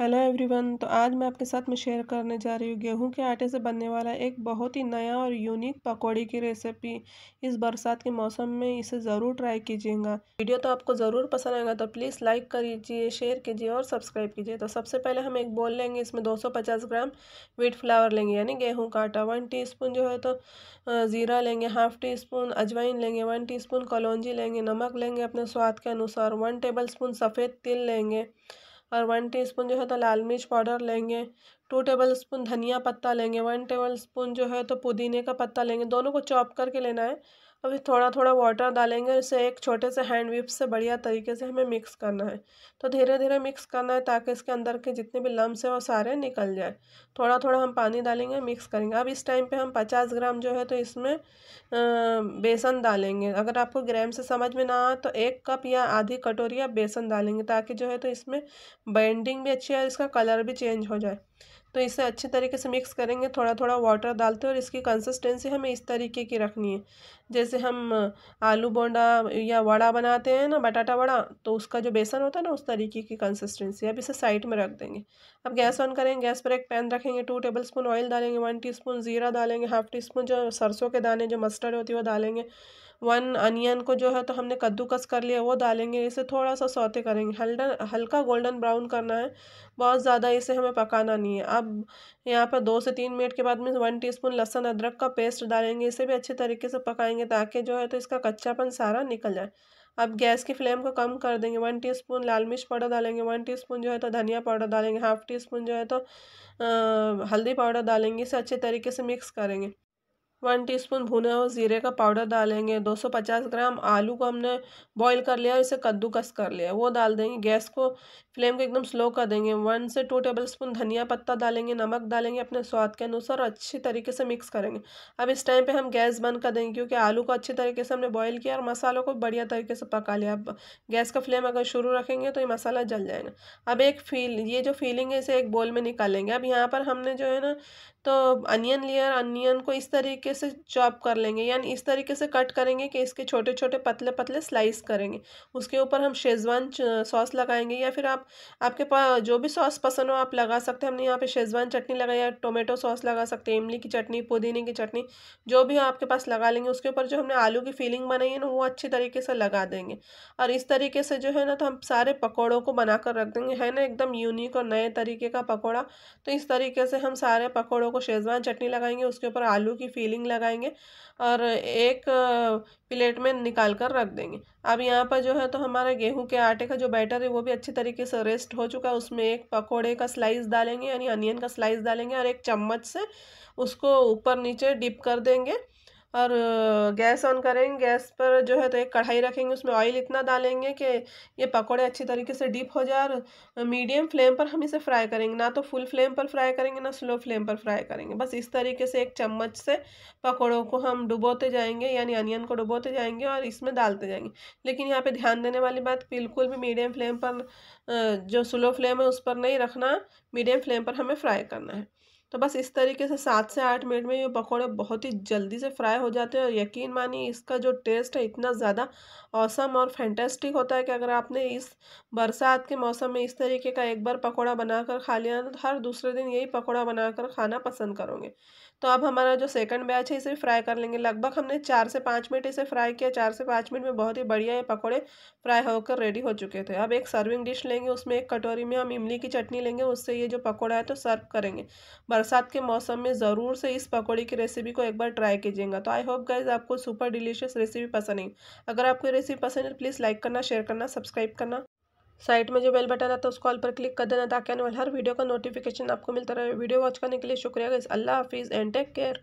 hello everyone तो आज मैं आपके साथ में शेयर करने जा रही हूँ गेहूं के आटे से बनने वाला एक बहुत ही नया और यूनिक पकौड़ी की रेसिपी इस बरसात के मौसम में इसे ज़रूर ट्राई कीजिएगा वीडियो तो आपको ज़रूर पसंद आएगा तो प्लीज़ लाइक करिए शेयर कीजिए और सब्सक्राइब कीजिए तो सबसे पहले हम एक बोल लेंगे इसमें दो ग्राम व्हीट फ्लावर लेंगे यानी गेहूँ का आटा वन टी जो है तो ज़ीरा लेंगे हाफ टी स्पून अजवाइन लेंगे वन टी स्पून कलौजी लेंगे नमक लेंगे अपने स्वाद के अनुसार वन टेबल स्पून सफ़ेद तिल लेंगे और वन टीस्पून जो है तो लाल मिर्च पाउडर लेंगे टू टेबल स्पून धनिया पत्ता लेंगे वन टेबल स्पून जो है तो पुदीने का पत्ता लेंगे दोनों को चॉप करके लेना है अभी थोड़ा थोड़ा वाटर डालेंगे इसे एक छोटे से हैंड विप से बढ़िया तरीके से हमें मिक्स करना है तो धीरे धीरे मिक्स करना है ताकि इसके अंदर के जितने भी लम्स हैं वो सारे निकल जाए थोड़ा थोड़ा हम पानी डालेंगे मिक्स करेंगे अब इस टाइम पे हम पचास ग्राम जो है तो इसमें बेसन डालेंगे अगर आपको ग्राम से समझ में ना आए तो एक कप या आधी कटोरी आप बेसन डालेंगे ताकि जो है तो इसमें बाइंडिंग भी अच्छी है और इसका कलर भी चेंज हो जाए तो इसे अच्छे तरीके से मिक्स करेंगे थोड़ा थोड़ा वाटर डालते हैं और इसकी कंसिस्टेंसी हमें इस तरीके की रखनी है जैसे हम आलू बोंडा या वड़ा बनाते हैं ना बटाटा वड़ा तो उसका जो बेसन होता है ना उस तरीके की कंसिस्टेंसी अब इसे साइड में रख देंगे अब गैस ऑन करेंगे गैस पर एक पैन रखेंगे टू टेबल स्पून ऑयल डालेंगे वन टी स्पून ज़ीरा डालेंगे हाफ टी स्पून जो सरसों के दाने जो मस्टर्ड होती है वो डालेंगे वन अनियन को जो है तो हमने कद्दूकस कर लिया वो डालेंगे इसे थोड़ा सा सौते करेंगे हल्डन हल्का गोल्डन ब्राउन करना है बहुत ज़्यादा इसे हमें पकाना नहीं है अब यहाँ पर दो से तीन मिनट के बाद में वन टीस्पून लहसुन अदरक का पेस्ट डालेंगे इसे भी अच्छे तरीके से पकाएंगे ताकि जो है तो इसका कच्चापन सारा निकल जाए अब गैस की फ्लेम को कम कर देंगे वन टी लाल मिर्च पाउडर डालेंगे वन टी जो है तो धनिया पाउडर डालेंगे हाफ़ टी स्पून जो है तो हल्दी पाउडर डालेंगे इसे अच्छे तरीके से मिक्स करेंगे वन टीस्पून भुने हुए ज़ीरे का पाउडर डालेंगे 250 ग्राम आलू को हमने बॉईल कर लिया और इसे कद्दूकस कर लिया वो डाल देंगे गैस को फ्लेम को एकदम स्लो कर देंगे वन से टू टेबल स्पून धनिया पत्ता डालेंगे नमक डालेंगे अपने स्वाद के अनुसार और अच्छी तरीके से मिक्स करेंगे अब इस टाइम पे हम गैस बंद कर देंगे क्योंकि आलू को अच्छे तरीके से हमने बॉयल किया और मसालों को बढ़िया तरीके से पका लिया अब गैस का फ्लेम अगर शुरू रखेंगे तो ये मसाला जल जाएगा अब एक फील ये जो फीलिंग है इसे एक बोल में निकालेंगे अब यहाँ पर हमने जो है ना तो अनियन लिया और अनियन को इस तरीके तरीके से चॉप कर लेंगे यानी इस तरीके से कट करेंगे कि इसके छोटे छोटे पतले पतले स्लाइस करेंगे उसके ऊपर हम शेज़वान सॉस लगाएंगे या फिर आप आपके पास जो भी सॉस पसंद हो आप लगा सकते हैं हमने यहाँ पे शेज़वान चटनी लगाई या टोमेटो सॉस लगा सकते हैं इमली की चटनी पुदीने की चटनी जो भी आपके पास लगा लेंगे उसके ऊपर जो हमने आलू की फीलिंग बनाई है ना वो अच्छे तरीके से लगा देंगे और इस तरीके से जो है ना तो हम सारे पकौड़ों को बनाकर रख देंगे है ना एकदम यूनिक और नए तरीके का पकौड़ा तो इस तरीके से हम सारे पकौड़ों को शेज़वान चटनी लगाएंगे उसके ऊपर आलू की फीलिंग फिलिंग लगाएंगे और एक प्लेट में निकाल कर रख देंगे अब यहाँ पर जो है तो हमारा गेहूं के आटे का जो बैटर है वो भी अच्छे तरीके से रेस्ट हो चुका है उसमें एक पकोड़े का स्लाइस डालेंगे यानी अनियन का स्लाइस डालेंगे और एक चम्मच से उसको ऊपर नीचे डिप कर देंगे और गैस ऑन करेंगे गैस पर जो है तो एक कढ़ाई रखेंगे उसमें ऑयल इतना डालेंगे कि ये पकोड़े अच्छी तरीके से डीप हो जाए और मीडियम फ्लेम पर हम इसे फ्राई करेंगे ना तो फुल फ्लेम पर फ्राई करेंगे ना स्लो फ्लेम पर फ्राई करेंगे बस इस तरीके से एक चम्मच से पकौड़ों को हम डुबोते जाएंगे यानी अनियन को डुबोते जाएंगे और इसमें डालते जाएंगे लेकिन यहाँ पर ध्यान देने वाली बात बिल्कुल भी मीडियम फ्लेम पर जो स्लो फ्लेम है उस पर नहीं रखना मीडियम फ्लेम पर हमें फ्राई करना है तो बस इस तरीके से सात से आठ मिनट में ये पकौड़े बहुत ही जल्दी से फ्राई हो जाते हैं और यकीन मानिए इसका जो टेस्ट है इतना ज़्यादा औसम और फैंटेस्टिक होता है कि अगर आपने इस बरसात के मौसम में इस तरीके का एक बार पकौड़ा बनाकर खा लिया तो हर दूसरे दिन यही पकौड़ा बनाकर खाना पसंद करोगे तो अब हमारा जो सेकंड बैच है इसे फ्राई कर लेंगे लगभग हमने चार से पाँच मिनट इसे फ्राई किया चार से पाँच मिनट में बहुत ही बढ़िया ये पकौड़े फ्राई होकर रेडी हो चुके थे अब एक सर्विंग डिश लेंगे उसमें एक कटोरी में हम इमली की चटनी लेंगे उससे ये जो पकौड़ा है तो सर्व करेंगे बरसात के मौसम में ज़रूर से इस पकौड़ी की रेसिपी को एक बार ट्राई कीजिएगा तो आई होप गाइज आपको सुपर डिलीशियस रेसिपी पसंद है अगर आपको रेसिपी पसंद है प्लीज़ लाइक करना शेयर करना सब्सक्राइब करना साइट में जो बेल बटन आता है उसको ऑल पर क्लिक कर देना ताकि आने वाले हर वीडियो का नोटिफिकेशन आपको मिलता रहे वीडियो वॉच करने के लिए शुक्रिया गाइज अल्लाह हाफिज़ एंड टेक केयर